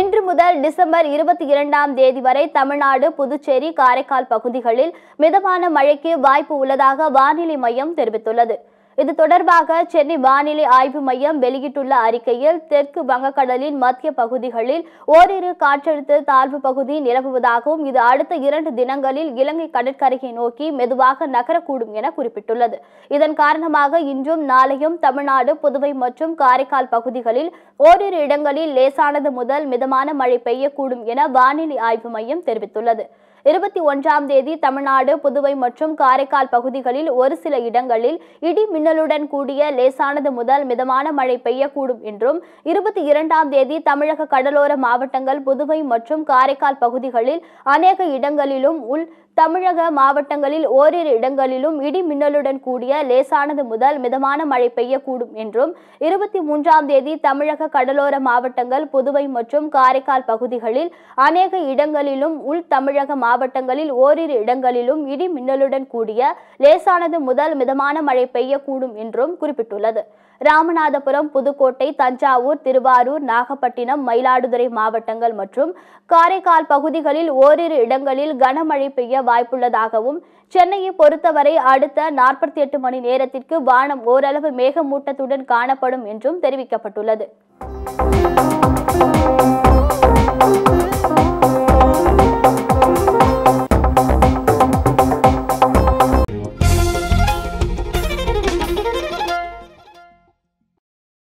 இன்று முதல் டிசம்பர் இருபத்தி இரண்டாம் தேதி வரை தமிழ்நாடு புதுச்சேரி காரைக்கால் பகுதிகளில் மிதமான மழைக்கு வாய்ப்பு உள்ளதாக வானிலை மையம் தெரிவித்துள்ளது இது தொடர்பாக சென்னை வானிலை ஆய்வு மையம் வெளியிட்டுள்ள அறிக்கையில் தெற்கு வங்கக்கடலின் மத்திய பகுதிகளில் ஓரிரு காற்றழுத்த தாழ்வு பகுதி நிலவுவதாகவும் இது அடுத்த இரண்டு தினங்களில் இலங்கை கடற்கரையை நோக்கி மெதுவாக நகரக்கூடும் என குறிப்பிட்டுள்ளது இதன் காரணமாக இன்றும் நாளையும் தமிழ்நாடு புதுவை மற்றும் காரைக்கால் பகுதிகளில் ஓரிரு இடங்களில் லேசானது முதல் மிதமான மழை பெய்யக்கூடும் என வானிலை ஆய்வு மையம் தெரிவித்துள்ளது இருபத்தி ஒன்றாம் தேதி தமிழ்நாடு புதுவை மற்றும் காரைக்கால் பகுதிகளில் ஒரு சில இடங்களில் இடி மின்னலுடன் கூடிய லேசானது முதல் மிதமான மழை பெய்யக்கூடும் என்றும் இருபத்தி இரண்டாம் தேதி தமிழக கடலோர மாவட்டங்கள் புதுவை மற்றும் காரைக்கால் பகுதிகளில் அநேக இடங்களிலும் உள் தமிழக மாவட்டங்களில் ஓரிரு இடங்களிலும் இடி மின்னலுடன் கூடிய லேசானது முதல் மிதமான மழை பெய்யக்கூடும் என்றும் இருபத்தி மூன்றாம் தேதி தமிழக கடலோர மாவட்டங்கள் புதுவை மற்றும் காரைக்கால் பகுதிகளில் அநேக இடங்களிலும் உள் தமிழக மாவட்ட மாவட்டங்களில் ஓரிரு இடங்களிலும் இடி மின்னலுடன் கூடிய லேசானது முதல் மிதமான மழை பெய்யக்கூடும் என்றும் குறிப்பிட்டுள்ளது ராமநாதபுரம் புதுக்கோட்டை தஞ்சாவூர் திருவாரூர் நாகப்பட்டினம் மயிலாடுதுறை மாவட்டங்கள் மற்றும் காரைக்கால் பகுதிகளில் ஓரிரு இடங்களில் கனமழை பெய்ய வாய்ப்புள்ளதாகவும் சென்னையை பொறுத்தவரை அடுத்த நாற்பத்தி எட்டு மணி நேரத்திற்கு வானம் ஓரளவு மேகமூட்டத்துடன் காணப்படும் என்றும் தெரிவிக்கப்பட்டுள்ளது